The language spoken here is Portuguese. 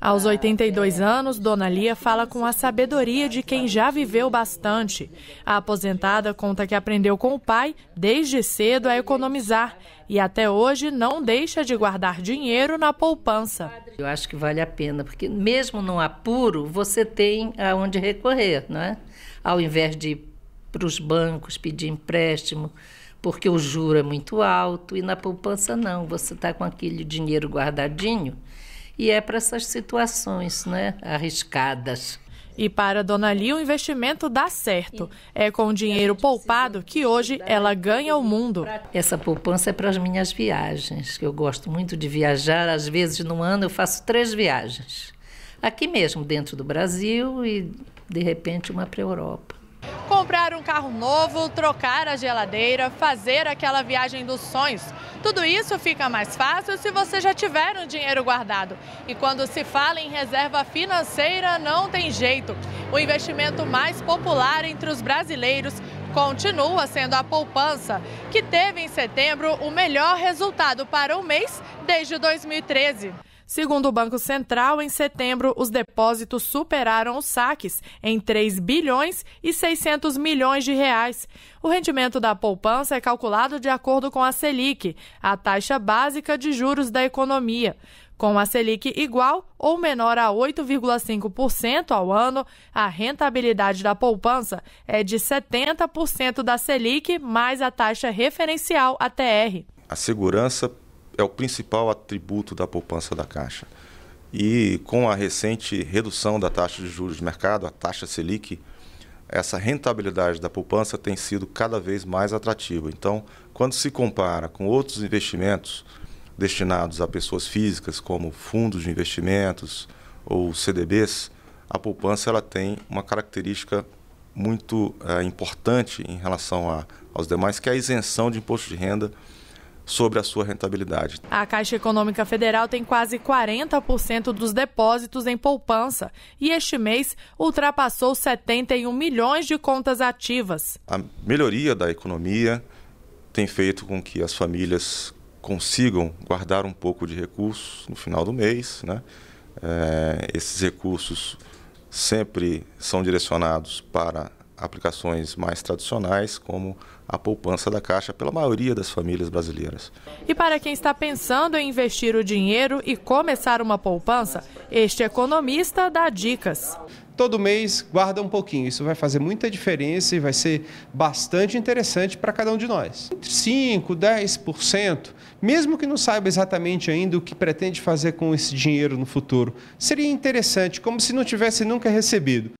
Aos 82 ah, é, anos, Dona é, Lia é fala com a sabedoria de quem já viveu bastante. A aposentada conta que aprendeu com o pai, desde cedo, a economizar e até hoje não deixa de guardar dinheiro na poupança. Eu acho que vale a pena, porque mesmo num apuro, você tem aonde recorrer, não é? Ao invés de ir para os bancos pedir empréstimo, porque o juro é muito alto e na poupança não, você está com aquele dinheiro guardadinho e é para essas situações né, arriscadas. E para a Dona Lia, o investimento dá certo. É com o dinheiro poupado que hoje ela ganha o mundo. Essa poupança é para as minhas viagens, que eu gosto muito de viajar. Às vezes no ano eu faço três viagens. Aqui mesmo, dentro do Brasil e de repente uma para a Europa. Comprar um carro novo, trocar a geladeira, fazer aquela viagem dos sonhos tudo isso fica mais fácil se você já tiver um dinheiro guardado. E quando se fala em reserva financeira, não tem jeito. O investimento mais popular entre os brasileiros continua sendo a poupança, que teve em setembro o melhor resultado para o mês desde 2013. Segundo o Banco Central, em setembro, os depósitos superaram os saques em 3 bilhões e 600 milhões de reais. O rendimento da poupança é calculado de acordo com a Selic, a taxa básica de juros da economia. Com a Selic igual ou menor a 8,5% ao ano, a rentabilidade da poupança é de 70% da Selic mais a taxa referencial ATR. A segurança é o principal atributo da poupança da Caixa. E com a recente redução da taxa de juros de mercado, a taxa Selic, essa rentabilidade da poupança tem sido cada vez mais atrativa. Então, quando se compara com outros investimentos destinados a pessoas físicas, como fundos de investimentos ou CDBs, a poupança ela tem uma característica muito é, importante em relação a, aos demais, que é a isenção de imposto de renda sobre a sua rentabilidade. A Caixa Econômica Federal tem quase 40% dos depósitos em poupança e este mês ultrapassou 71 milhões de contas ativas. A melhoria da economia tem feito com que as famílias consigam guardar um pouco de recursos no final do mês. Né? É, esses recursos sempre são direcionados para aplicações mais tradicionais, como a poupança da Caixa, pela maioria das famílias brasileiras. E para quem está pensando em investir o dinheiro e começar uma poupança, este economista dá dicas. Todo mês guarda um pouquinho, isso vai fazer muita diferença e vai ser bastante interessante para cada um de nós. Entre 5, 10%, mesmo que não saiba exatamente ainda o que pretende fazer com esse dinheiro no futuro, seria interessante, como se não tivesse nunca recebido.